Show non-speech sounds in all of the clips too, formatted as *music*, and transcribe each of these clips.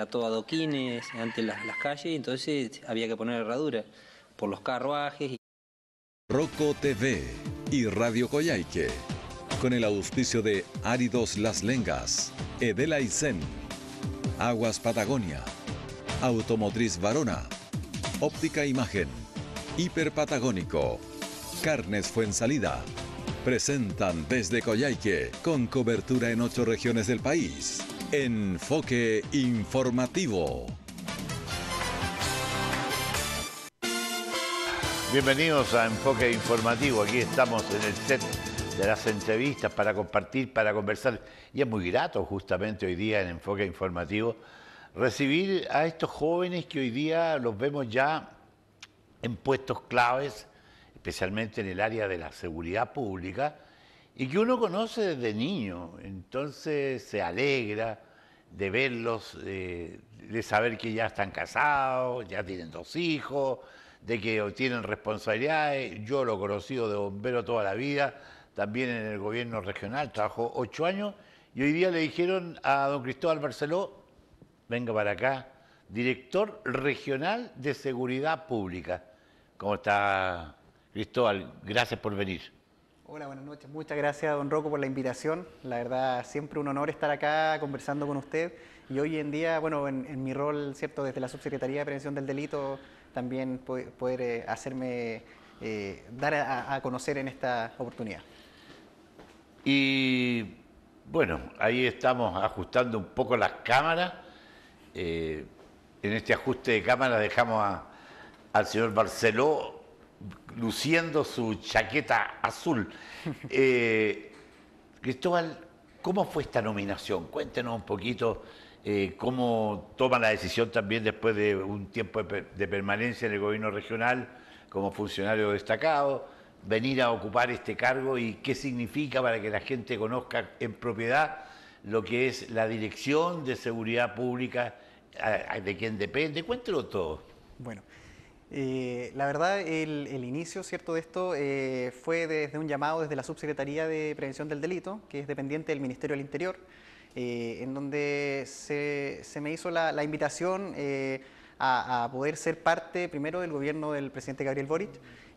a todo adoquines ante las, calles, entonces había que poner herradura por los carruajes. Roco TV y Radio Coyhaique, con el auspicio de Áridos Las Lengas, Edela Zen, Aguas Patagonia, Automotriz Varona, Óptica Imagen, Hiper Patagónico, Carnes Fuensalida. Presentan desde Coyhaique, con cobertura en ocho regiones del país. Enfoque informativo. Bienvenidos a Enfoque Informativo. Aquí estamos en el set de las entrevistas para compartir, para conversar. Y es muy grato justamente hoy día en Enfoque Informativo recibir a estos jóvenes que hoy día los vemos ya en puestos claves, especialmente en el área de la seguridad pública, y que uno conoce desde niño, entonces se alegra de verlos, de saber que ya están casados, ya tienen dos hijos, de que tienen responsabilidades. Yo lo he conocido de bombero toda la vida, también en el gobierno regional, trabajó ocho años y hoy día le dijeron a don Cristóbal Barceló, venga para acá, director regional de seguridad pública. ¿Cómo está Cristóbal? Gracias por venir. Hola, buenas noches. Muchas gracias, don Rocco, por la invitación. La verdad, siempre un honor estar acá conversando con usted. Y hoy en día, bueno, en, mi rol, ¿cierto? Desde la Subsecretaría de Prevención del Delito, también poder, hacerme, eh, dar a, conocer en esta oportunidad. Y bueno, ahí estamos ajustando un poco las cámaras. Eh, en este ajuste de cámaras dejamos al señor Barceló luciendo su chaqueta azul. *laughs* Eh, Cristóbal, ¿cómo fue esta nominación? Cuéntenos un poquito eh, cómo toma la decisión también después de un tiempo de, permanencia en el gobierno regional como funcionario destacado, venir a ocupar este cargo y qué significa para que la gente conozca en propiedad lo que es la dirección de seguridad pública de quien depende. Cuéntelo todo. Bueno, eh, la verdad, el, inicio cierto, de esto eh, fue desde un llamado desde la Subsecretaría de Prevención del Delito, que es dependiente del Ministerio del Interior, eh, en donde se, me hizo la, invitación a, poder ser parte primero del gobierno del presidente Gabriel Boric.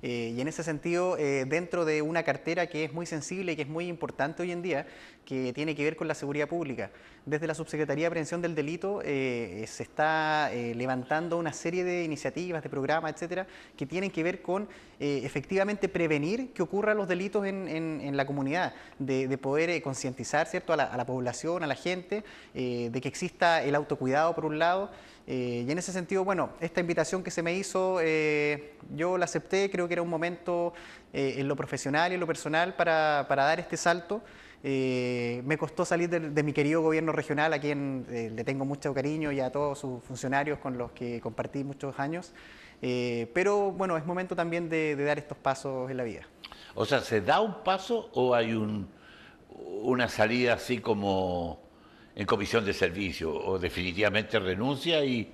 y en ese sentido, dentro de una cartera que es muy sensible y que es muy importante hoy en día, que tiene que ver con la seguridad pública desde la Subsecretaría de Prevención del Delito eh, se está eh, levantando una serie de iniciativas, de programas, etcétera, que tienen que ver con eh, efectivamente prevenir que ocurran los delitos en, la comunidad, de, poder concientizar ¿cierto? A la, población, a la gente, de que exista el autocuidado por un lado. y en ese sentido, bueno, esta invitación que se me hizo, yo la acepté, creo que era un momento en lo profesional y en lo personal para, para dar este salto. Eh, me costó salir de, mi querido gobierno regional, a quien eh, le tengo mucho cariño y a todos sus funcionarios con los que compartí muchos años. Eh, pero bueno, es momento también de, dar estos pasos en la vida. O sea, ¿se da un paso o hay una salida así como en comisión de servicio? ¿O definitivamente renuncia y.?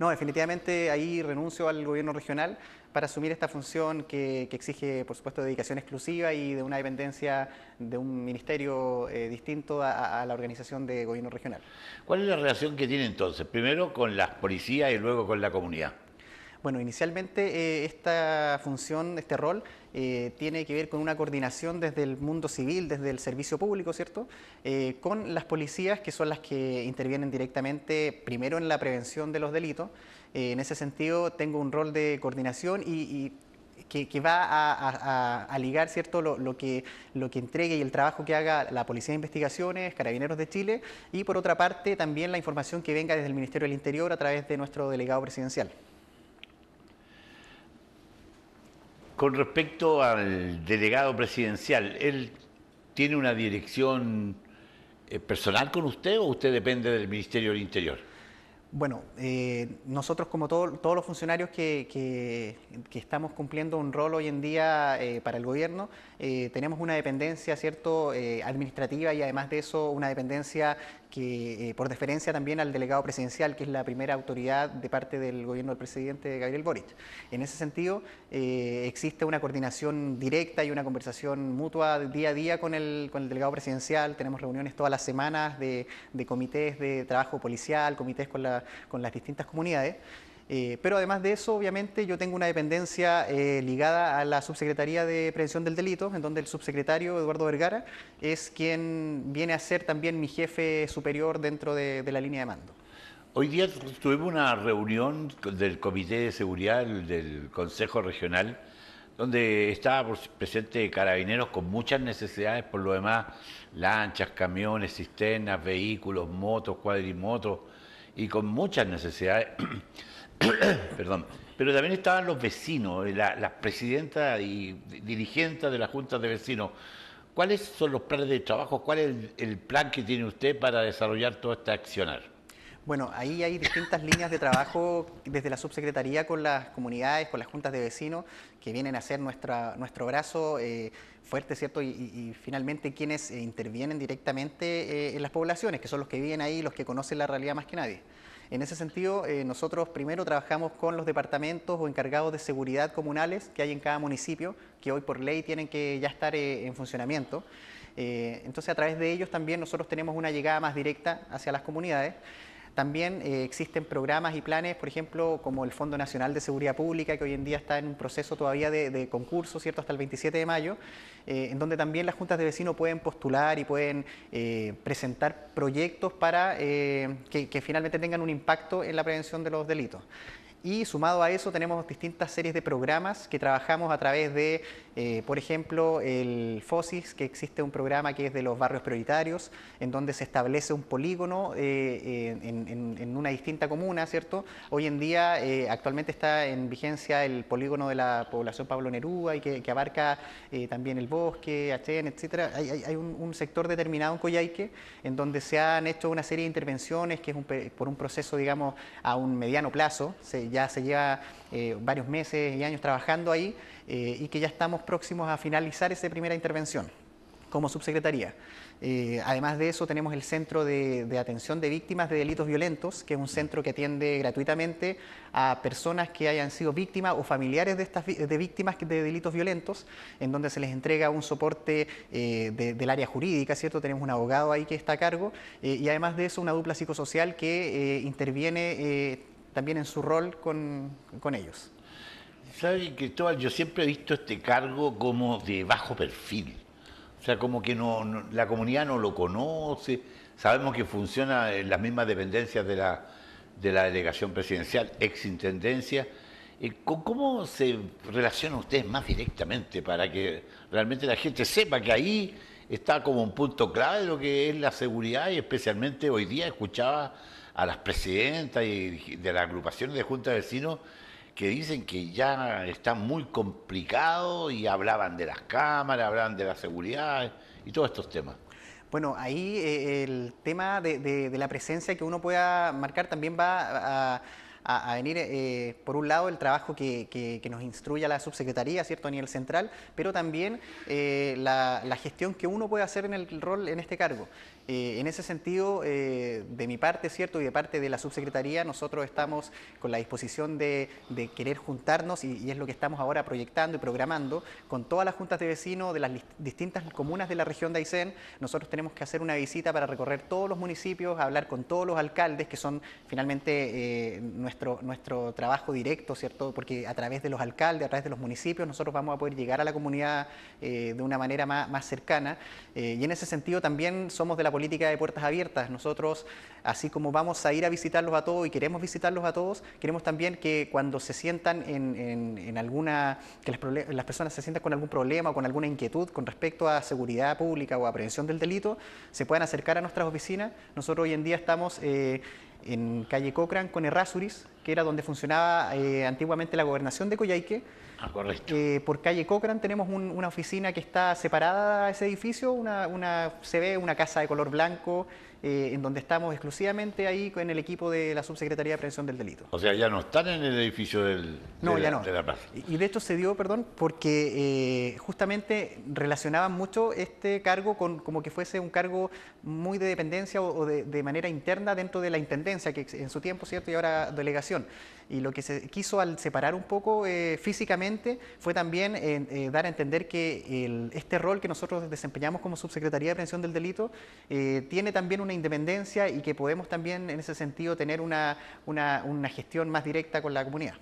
No, definitivamente ahí renuncio al gobierno regional para asumir esta función que, exige, por supuesto, dedicación exclusiva y de una dependencia de un ministerio eh, distinto a, la organización de gobierno regional. ¿Cuál es la relación que tiene entonces? Primero con las policías y luego con la comunidad. Bueno, inicialmente eh, esta función, este rol, eh, tiene que ver con una coordinación desde el mundo civil, desde el servicio público, ¿cierto? con las policías, que son las que intervienen directamente, primero en la prevención de los delitos, eh, en ese sentido, tengo un rol de coordinación y, que, va a, ligar cierto lo, lo, que, lo que entregue y el trabajo que haga la Policía de Investigaciones, Carabineros de Chile y por otra parte también la información que venga desde el Ministerio del Interior a través de nuestro delegado presidencial. Con respecto al delegado presidencial, ¿él tiene una dirección eh, personal con usted o usted depende del Ministerio del Interior? Bueno, eh, nosotros como todos los funcionarios que, estamos cumpliendo un rol hoy en día eh, para el gobierno, eh, tenemos una dependencia cierto administrativa y además de eso una dependencia que eh, por deferencia también al delegado presidencial, que es la primera autoridad de parte del gobierno del presidente Gabriel Boric. En ese sentido, eh, existe una coordinación directa y una conversación mutua día a día con el, con el delegado presidencial. Tenemos reuniones todas las semanas de, comités de trabajo policial, comités con, con las distintas comunidades. Eh, pero además de eso, obviamente, yo tengo una dependencia eh, ligada a la Subsecretaría de Prevención del Delito, en donde el subsecretario Eduardo Vergara es quien viene a ser también mi jefe superior dentro de, la línea de mando. Hoy día tuvimos una reunión del Comité de Seguridad del Consejo Regional, donde estaba presente carabineros con muchas necesidades, por lo demás, lanchas, camiones, cisternas, vehículos, motos, cuadrimotos, y con muchas necesidades. *clears throat* *coughs* Perdón. Pero también estaban los vecinos, eh, las la presidentas y dirigentes de las juntas de vecinos. ¿Cuáles son los planes de trabajo? ¿Cuál es el, plan que tiene usted para desarrollar todo este accionar? Bueno, ahí hay distintas líneas de trabajo desde la subsecretaría con las comunidades, con las juntas de vecinos, que vienen a ser nuestra, nuestro brazo eh, fuerte, ¿cierto? Y, finalmente quienes eh, intervienen directamente en las poblaciones, que son los que viven ahí, los que conocen la realidad más que nadie. En ese sentido, eh, nosotros primero trabajamos con los departamentos o encargados de seguridad comunales que hay en cada municipio, que hoy por ley tienen que ya estar eh, en funcionamiento. Eh, entonces, a través de ellos también nosotros tenemos una llegada más directa hacia las comunidades. También eh, existen programas y planes, por ejemplo, como el Fondo Nacional de Seguridad Pública, que hoy en día está en un proceso todavía de, concurso, ¿cierto?, hasta el 27 de mayo, eh, en donde también las juntas de vecinos pueden postular y pueden eh, presentar proyectos para que, finalmente tengan un impacto en la prevención de los delitos. Y sumado a eso tenemos distintas series de programas que trabajamos a través de, eh, por ejemplo, el FOSIS, que existe un programa que es de los barrios prioritarios, en donde se establece un polígono eh, eh, en, una distinta comuna, ¿cierto? Hoy en día, actualmente está en vigencia el polígono de la población Pablo Neruda y que, abarca también el bosque, Achen, etc. Hay, un, sector determinado en Coyhaique en donde se han hecho una serie de intervenciones que es por un proceso, digamos, a un mediano plazo. Se ya se lleva eh, varios meses y años trabajando ahí eh, y que ya estamos próximos a finalizar esa primera intervención como subsecretaría. Eh, además de eso, tenemos el Centro de, Atención de Víctimas de Delitos Violentos, que es un centro que atiende gratuitamente a personas que hayan sido víctimas o familiares de, estas, víctimas de delitos violentos, en donde se les entrega un soporte del área jurídica, ¿cierto? Tenemos un abogado ahí que está a cargo, y además de eso, una dupla psicosocial que interviene también en su rol con, con ellos. ¿Sabe Cristóbal, yo siempre he visto este cargo como de bajo perfil. O sea, como que no, la comunidad no lo conoce. Sabemos que funciona en las mismas dependencias de la, de la delegación presidencial, ex intendencia. Eh, ¿Cómo se relaciona usted más directamente para que realmente la gente sepa que ahí está como un punto clave de lo que es la seguridad y especialmente hoy día escuchaba a las presidentas y de las agrupaciones de juntas de vecinos que dicen que ya está muy complicado y hablaban de las cámaras, hablaban de la seguridad y todos estos temas. Bueno, ahí eh, el tema de, la presencia que uno pueda marcar también va a a, venir, eh, por un lado, el trabajo que, nos instruye la subsecretaría, ¿cierto?, a nivel central, pero también eh, la, gestión que uno puede hacer en el rol, en este cargo. Eh, en ese sentido, de mi parte, ¿cierto?, y de parte de la subsecretaría, nosotros estamos con la disposición de, querer juntarnos, y, es lo que estamos ahora proyectando y programando, con todas las juntas de vecinos de las distintas comunas de la región de Aysén. Nosotros tenemos que hacer una visita para recorrer todos los municipios, hablar con todos los alcaldes, que son finalmente nuestros nuestro, trabajo directo, ¿cierto? Porque a través de los alcaldes, a través de los municipios, nosotros vamos a poder llegar a la comunidad eh, de una manera más, cercana. Eh, y en ese sentido también somos de la política de puertas abiertas. Nosotros, así como vamos a ir a visitarlos a todos y queremos visitarlos a todos, queremos también que cuando se sientan en, alguna, que las, personas se sientan con algún problema o con alguna inquietud con respecto a seguridad pública o a prevención del delito, se puedan acercar a nuestras oficinas. Nosotros hoy en día estamos... Eh, en calle Cochran con Errázuriz, que era donde funcionaba eh, antiguamente la gobernación de Coyhaique. Ah, eh, por calle Cochran tenemos una oficina que está separada a ese edificio, una, se ve una casa de color blanco, eh, en donde estamos exclusivamente ahí con el equipo de la Subsecretaría de Prevención del Delito. O sea, ya no están en el edificio del, no, ya no. Y de hecho se dio, perdón, porque eh, justamente relacionaban mucho este cargo con como que fuese un cargo muy de dependencia o, de, manera interna dentro de la Intendencia, que en su tiempo, ¿cierto? Y ahora delegación. Y lo que se quiso al separar un poco eh, físicamente fue también dar a entender que este rol que nosotros desempeñamos como Subsecretaría de Prevención del Delito tiene también un una independencia y que podemos también en ese sentido tener una, gestión más directa con la comunidad.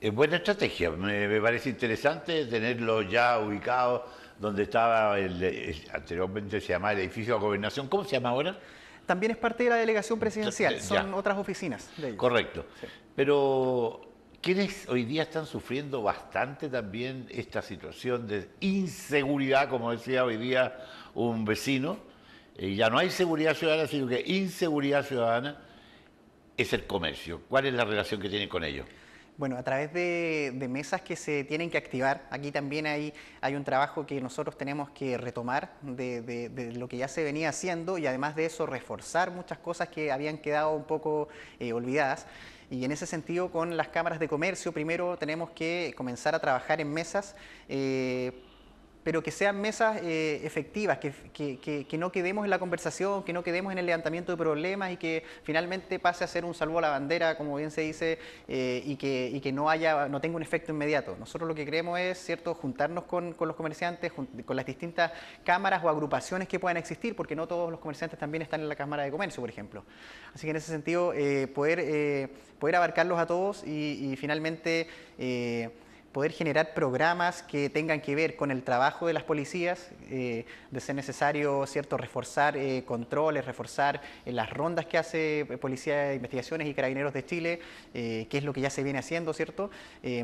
Es buena estrategia, me, parece interesante tenerlo ya ubicado donde estaba, el, anteriormente se llamaba el edificio de gobernación, ¿cómo se llama ahora? También es parte de la delegación presidencial, son otras oficinas. Correcto, pero quienes hoy día están sufriendo bastante también esta situación de inseguridad, como decía hoy día un vecino, y ya no hay seguridad ciudadana, sino que inseguridad ciudadana es el comercio. ¿Cuál es la relación que tiene con ello? Bueno, a través de, mesas que se tienen que activar, aquí también hay, hay un trabajo que nosotros tenemos que retomar de, lo que ya se venía haciendo y además de eso reforzar muchas cosas que habían quedado un poco eh, olvidadas. Y en ese sentido, con las cámaras de comercio, primero tenemos que comenzar a trabajar en mesas eh, pero que sean mesas eh, efectivas, que, no quedemos en la conversación, que no quedemos en el levantamiento de problemas y que finalmente pase a ser un salvo a la bandera, como bien se dice, eh, y, y, que, no haya, no tenga un efecto inmediato. Nosotros lo que creemos es, ¿cierto?, juntarnos con, los comerciantes, con las distintas cámaras o agrupaciones que puedan existir, porque no todos los comerciantes también están en la Cámara de Comercio, por ejemplo. Así que en ese sentido, eh, poder, poder abarcarlos a todos y finalmente poder generar programas que tengan que ver con el trabajo de las policías, eh, de ser necesario cierto reforzar eh, controles, reforzar eh, las rondas que hace Policía de Investigaciones y Carabineros de Chile, que es lo que ya se viene haciendo, ¿cierto?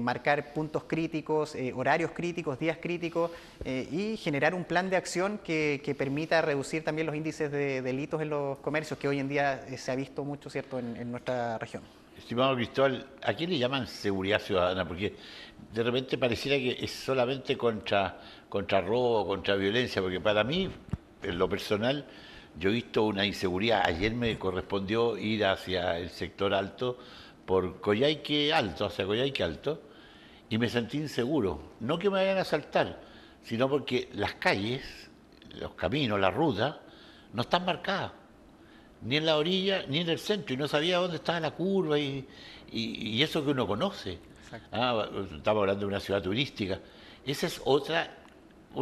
marcar puntos críticos, horarios críticos, días críticos y generar un plan de acción que, permita reducir también los índices de, delitos en los comercios que hoy en día se ha visto mucho, ¿cierto?, en nuestra región. Estimado Cristóbal, ¿a quién le llaman seguridad ciudadana? Porque de repente pareciera que es solamente contra, contra robo, contra violencia, porque para mí, en lo personal, yo he visto una inseguridad. Ayer me correspondió ir hacia el sector alto por Coyhaique Alto, hacia Coyhaique Alto, y me sentí inseguro. No que me vayan a asaltar, sino porque las calles, los caminos, las rutas, no están marcadas ni en la orilla, ni en el centro, y no sabía dónde estaba la curva y, y, eso que uno conoce. Ah, estamos hablando de una ciudad turística. Esa es otra,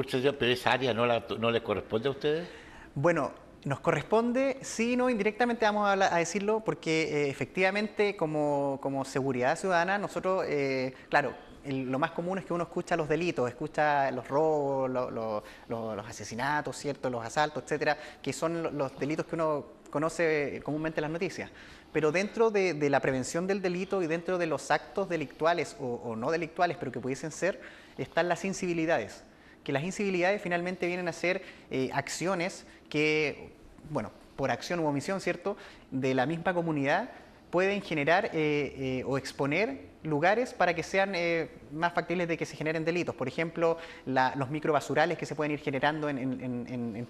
ciudad, pero esa área no, la, no le corresponde a ustedes. Bueno, nos corresponde, sí, no, indirectamente vamos a, decirlo, porque eh, efectivamente como, seguridad ciudadana, nosotros, eh, claro, lo más común es que uno escucha los delitos, escucha los robos, los asesinatos, ¿cierto? los asaltos, etcétera, que son los delitos que uno conoce eh, comúnmente las noticias. Pero dentro de, la prevención del delito y dentro de los actos delictuales o, no delictuales, pero que pudiesen ser, están las incivilidades. Que las incivilidades finalmente vienen a ser eh, acciones que, bueno, por acción u omisión, ¿cierto?, de la misma comunidad pueden generar eh, o exponer lugares para que sean eh, más factibles de que se generen delitos. Por ejemplo, la, los microbasurales que se pueden ir generando en,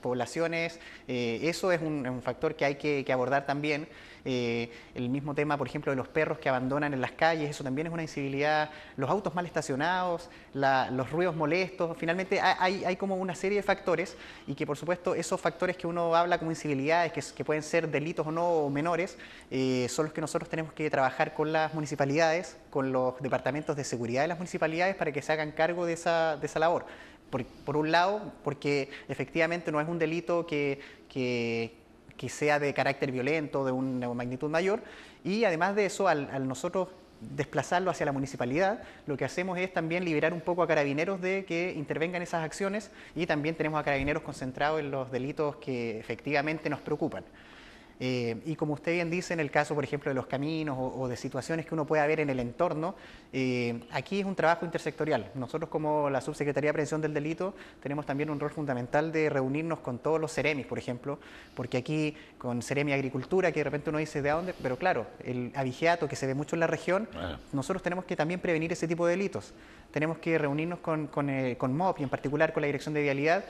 poblaciones, eh, eso es un, factor que hay que, abordar también. Eh, el mismo tema, por ejemplo, de los perros que abandonan en las calles, eso también es una incivilidad. Los autos mal estacionados, los ruidos molestos, finalmente hay, como una serie de factores y que, por supuesto, esos factores que uno habla como incivilidades, que, que pueden ser delitos o no o menores, son los que nosotros tenemos que trabajar con las municipalidades, con los departamentos de seguridad de las municipalidades para que se hagan cargo de esa, labor. Por, un lado, porque efectivamente no es un delito que, sea de carácter violento, de una magnitud mayor, y además de eso, al, al nosotros desplazarlo hacia la municipalidad, lo que hacemos es también liberar un poco a carabineros de que intervengan esas acciones y también tenemos a carabineros concentrados en los delitos que efectivamente nos preocupan. Eh, y como usted bien dice, en el caso, por ejemplo, de los caminos o, de situaciones que uno pueda ver en el entorno, eh, aquí es un trabajo intersectorial. Nosotros como la Subsecretaría de Prevención del Delito tenemos también un rol fundamental de reunirnos con todos los CEREMIS, por ejemplo, porque aquí con Seremi Agricultura, que de repente uno dice, ¿de dónde? Pero claro, el abigeato que se ve mucho en la región, nosotros tenemos que también prevenir ese tipo de delitos. Tenemos que reunirnos con, con eh, MOP y en particular con la Dirección de Vialidad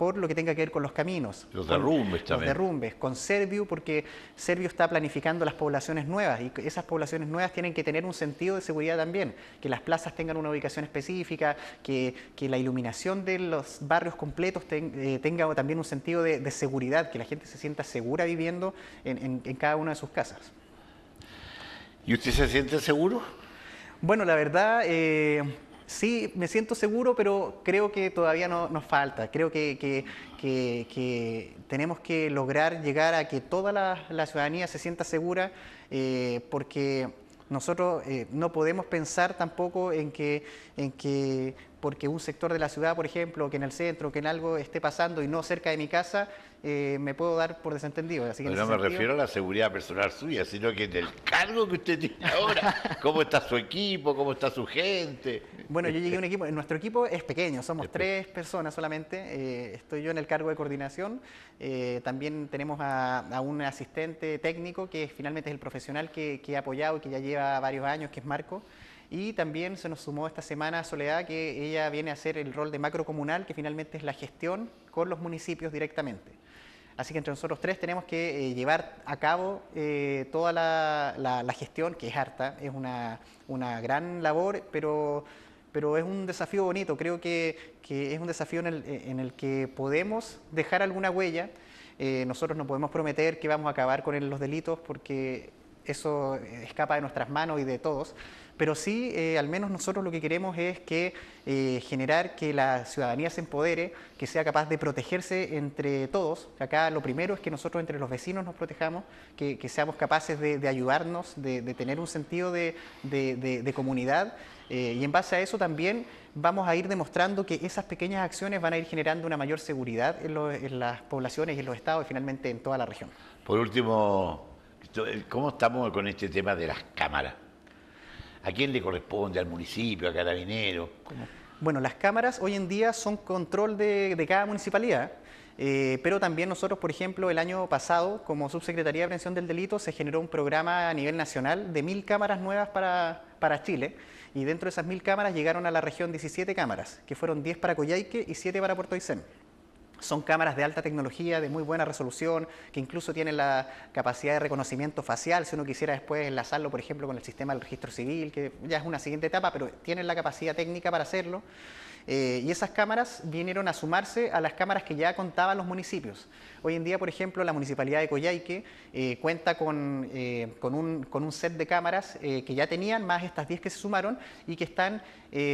por lo que tenga que ver con los caminos. Los derrumbes también. Los derrumbes, con Servio, porque Servio está planificando las poblaciones nuevas y esas poblaciones nuevas tienen que tener un sentido de seguridad también, que las plazas tengan una ubicación específica, que, la iluminación de los barrios completos eh, tenga también un sentido de, seguridad, que la gente se sienta segura viviendo en, cada una de sus casas. ¿Y usted se siente seguro? Bueno, la verdad... Eh, sí, me siento seguro, pero creo que todavía nos falta. Creo que, tenemos que lograr llegar a que toda la, ciudadanía se sienta segura, eh, porque nosotros eh, no podemos pensar tampoco en que, en que porque un sector de la ciudad, por ejemplo, que en el centro, que en algo esté pasando y no cerca de mi casa, eh, me puedo dar por desentendido. Así que no, me refiero a la seguridad personal suya, sino que del cargo que usted tiene ahora. *laughs* ¿Cómo está su equipo? ¿Cómo está su gente? Bueno, yo llegué a un *laughs* equipo, nuestro equipo es pequeño, somos tres personas solamente. Eh, estoy yo en el cargo de coordinación. Eh, también tenemos a, un asistente técnico que finalmente es el profesional que, que ha apoyado y que ya lleva varios años, que es Marco. Y también se nos sumó esta semana Soledad, que ella viene a hacer el rol de macrocomunal, que finalmente es la gestión con los municipios directamente. Así que entre nosotros tres tenemos que eh, llevar a cabo eh, toda la, gestión, que es harta, es una, gran labor, pero, pero es un desafío bonito. Creo que, es un desafío en el, que podemos dejar alguna huella. Eh, nosotros no podemos prometer que vamos a acabar con los delitos porque eso escapa de nuestras manos y de todos, pero sí, eh, al menos nosotros lo que queremos es que eh, generar que la ciudadanía se empodere, que sea capaz de protegerse entre todos. Acá lo primero es que nosotros entre los vecinos nos protejamos, que, seamos capaces de, ayudarnos, de, tener un sentido de, comunidad. Eh, y en base a eso también vamos a ir demostrando que esas pequeñas acciones van a ir generando una mayor seguridad en las poblaciones y en los estados y finalmente en toda la región. Por último, ¿cómo estamos con este tema de las cámaras? ¿A quién le corresponde? ¿Al municipio? ¿A carabinero? Bueno, las cámaras hoy en día son control de, cada municipalidad. Eh, pero también nosotros, por ejemplo, el año pasado, como Subsecretaría de Prevención del Delito, se generó un programa a nivel nacional de mil cámaras nuevas para, para Chile. Y dentro de esas mil cámaras llegaron a la región 17 cámaras, que fueron 10 para Coyhaique y 7 para Puerto Aysén. Son cámaras de alta tecnología, de muy buena resolución, que incluso tienen la capacidad de reconocimiento facial, si uno quisiera después enlazarlo, por ejemplo, con el sistema del registro civil, que ya es una siguiente etapa, pero tienen la capacidad técnica para hacerlo. Eh, y esas cámaras vinieron a sumarse a las cámaras que ya contaban los municipios. Hoy en día, por ejemplo, la municipalidad de Coyhaique eh, cuenta eh, con, un, set de cámaras que ya tenían, más estas 10 que se sumaron y que están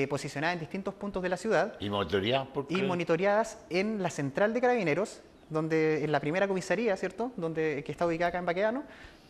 posicionadas en distintos puntos de la ciudad. ¿Y monitoreadas Y monitoreadas en la central de carabineros, donde en la primera comisaría, ¿cierto? Donde, que está ubicada acá en Baqueano,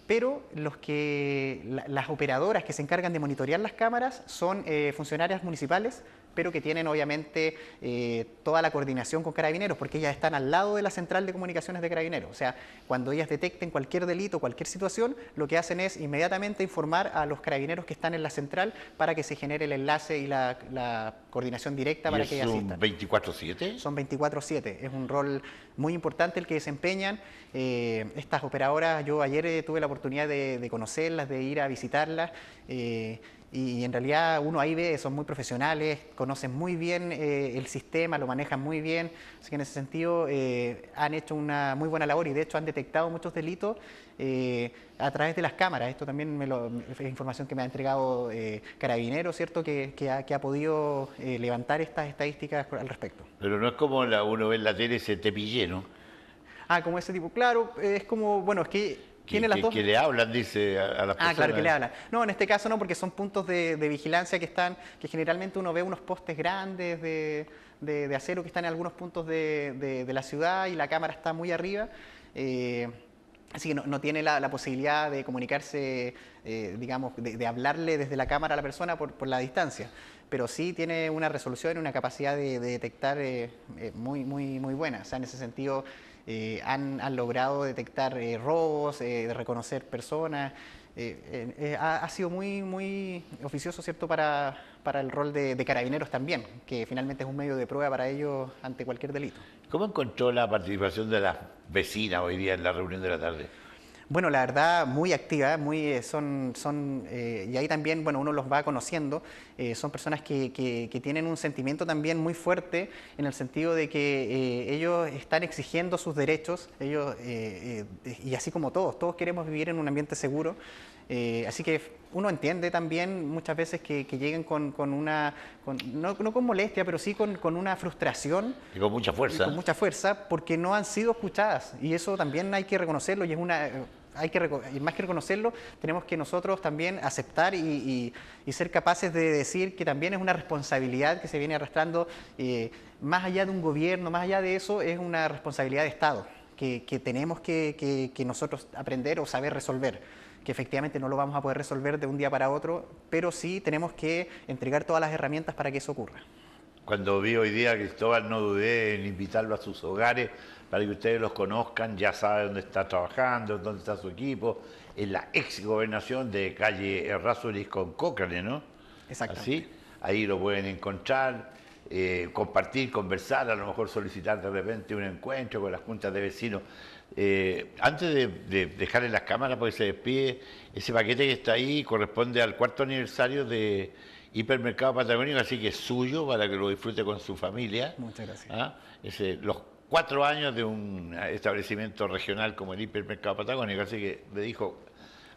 pero las operadoras que se encargan de monitorear las cámaras son funcionarias municipales pero que tienen obviamente eh, toda la coordinación con carabineros, porque ellas están al lado de la central de comunicaciones de carabineros. O sea, cuando ellas detecten cualquier delito, cualquier situación, lo que hacen es inmediatamente informar a los carabineros que están en la central para que se genere el enlace y la, coordinación directa para que ellas asistan. ¿24-7? Son 24-7. Es un rol muy importante el que desempeñan. Eh, estas operadoras, yo ayer eh, tuve la oportunidad de, conocerlas, de ir a visitarlas y en realidad uno ahí ve, son muy profesionales, conocen muy bien eh, el sistema, lo manejan muy bien, así que en ese sentido eh, han hecho una muy buena labor y de hecho han detectado muchos delitos eh, a través de las cámaras. Esto también me lo, es información que me ha entregado Carabinero, ¿cierto?, que, ha, que ha, podido levantar estas estadísticas al respecto. Pero no es como la, uno ve en la tele ese tepillero. ¿no? Ah, como ese tipo, claro, es como, bueno, es que ¿Quién las Que, le hablan, dice, a, las ah, personas. Ah, claro, que le hablan. No, en este caso no, porque son puntos de, vigilancia que están, que generalmente uno ve unos postes grandes de, acero que están en algunos puntos de, la ciudad y la cámara está muy arriba. Eh, así que no, tiene la, posibilidad de comunicarse, eh, digamos, de, hablarle desde la cámara a la persona por, la distancia, pero sí tiene una resolución y una capacidad de, detectar eh, muy, muy, muy buena. O sea, en ese sentido, eh, han, logrado detectar eh, robos, eh, reconocer personas. Eh, ha, sido muy, muy oficioso ¿cierto? Para, el rol de, carabineros también, que finalmente es un medio de prueba para ellos ante cualquier delito. ¿Cómo encontró la participación de las vecinas hoy día en la reunión de la tarde? Bueno, la verdad, muy activa, muy, eh, son, son eh, y ahí también, bueno, uno los va conociendo, eh, son personas que, que, tienen un sentimiento también muy fuerte en el sentido de que ellos están exigiendo sus derechos, ellos, y así como todos, todos queremos vivir en un ambiente seguro, eh, así que uno entiende también muchas veces que, lleguen con, una, no, con molestia, pero sí con, una frustración. Y con mucha fuerza. Con mucha fuerza, porque no han sido escuchadas. Y eso también hay que reconocerlo y es una... Eh, hay que, más que reconocerlo, tenemos que nosotros también aceptar y, ser capaces de decir que también es una responsabilidad que se viene arrastrando, eh, más allá de un gobierno, más allá de eso, es una responsabilidad de Estado que, tenemos que, que nosotros aprender o saber resolver que efectivamente no lo vamos a poder resolver de un día para otro, pero sí tenemos que entregar todas las herramientas para que eso ocurra. Cuando vi hoy día a Cristóbal, no dudé en invitarlo a sus hogares para que ustedes los conozcan, ya saben dónde está trabajando, dónde está su equipo, en la exgobernación de calle Errázuriz con Cócale, ¿no? Exacto. Ahí lo pueden encontrar eh, compartir, conversar, a lo mejor solicitar de repente un encuentro con las juntas de vecinos. Eh, antes de, dejar en las cámaras, porque se despide, ese paquete que está ahí corresponde al cuarto aniversario de Hipermercado Patagónico, así que es suyo para que lo disfrute con su familia. Muchas gracias. ¿ah? los cuatro años de un establecimiento regional como el Hipermercado Patagónico, así que me dijo,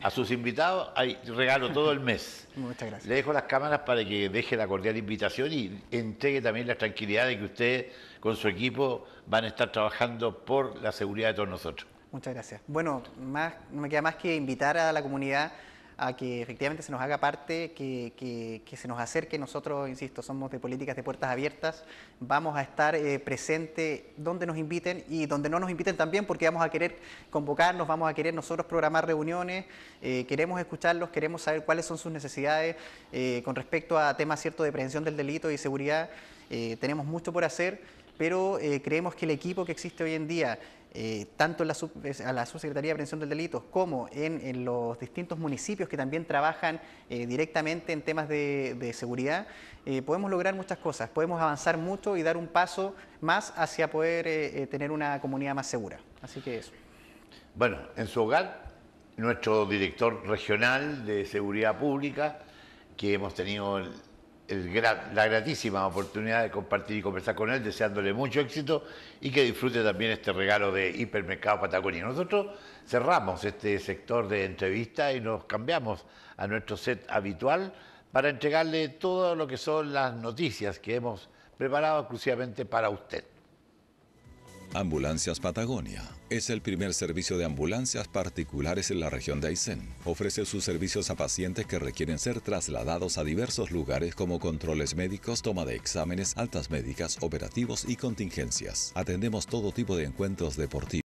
a sus invitados hay regalo todo el mes. *laughs* Muchas gracias. Le dejo las cámaras para que deje la cordial invitación y entregue también la tranquilidad de que usted con su equipo van a estar trabajando por la seguridad de todos nosotros. Muchas gracias. Bueno, no me queda más que invitar a la comunidad a que efectivamente se nos haga parte, que, se nos acerque. Nosotros, insisto, somos de políticas de puertas abiertas, vamos a estar eh, presente donde nos inviten y donde no nos inviten también, porque vamos a querer convocarnos, vamos a querer nosotros programar reuniones, eh, queremos escucharlos, queremos saber cuáles son sus necesidades eh, con respecto a temas ciertos de prevención del delito y seguridad. Eh, tenemos mucho por hacer pero creemos que el equipo que existe hoy en día, eh, tanto la a la Subsecretaría de Prevención del Delito como en, los distintos municipios que también trabajan eh, directamente en temas de, seguridad, eh, podemos lograr muchas cosas, podemos avanzar mucho y dar un paso más hacia poder tener una comunidad más segura. Así que eso. Bueno, en su hogar, nuestro director regional de Seguridad Pública, que hemos tenido la gratísima oportunidad de compartir y conversar con él, deseándole mucho éxito y que disfrute también este regalo de Hipermercado Patagonia. Nosotros cerramos este sector de entrevista y nos cambiamos a nuestro set habitual para entregarle todo lo que son las noticias que hemos preparado exclusivamente para usted. Ambulancias Patagonia es el primer servicio de ambulancias particulares en la región de Aysén. Ofrece sus servicios a pacientes que requieren ser trasladados a diversos lugares como controles médicos, toma de exámenes, altas médicas, operativos y contingencias. Atendemos todo tipo de encuentros deportivos.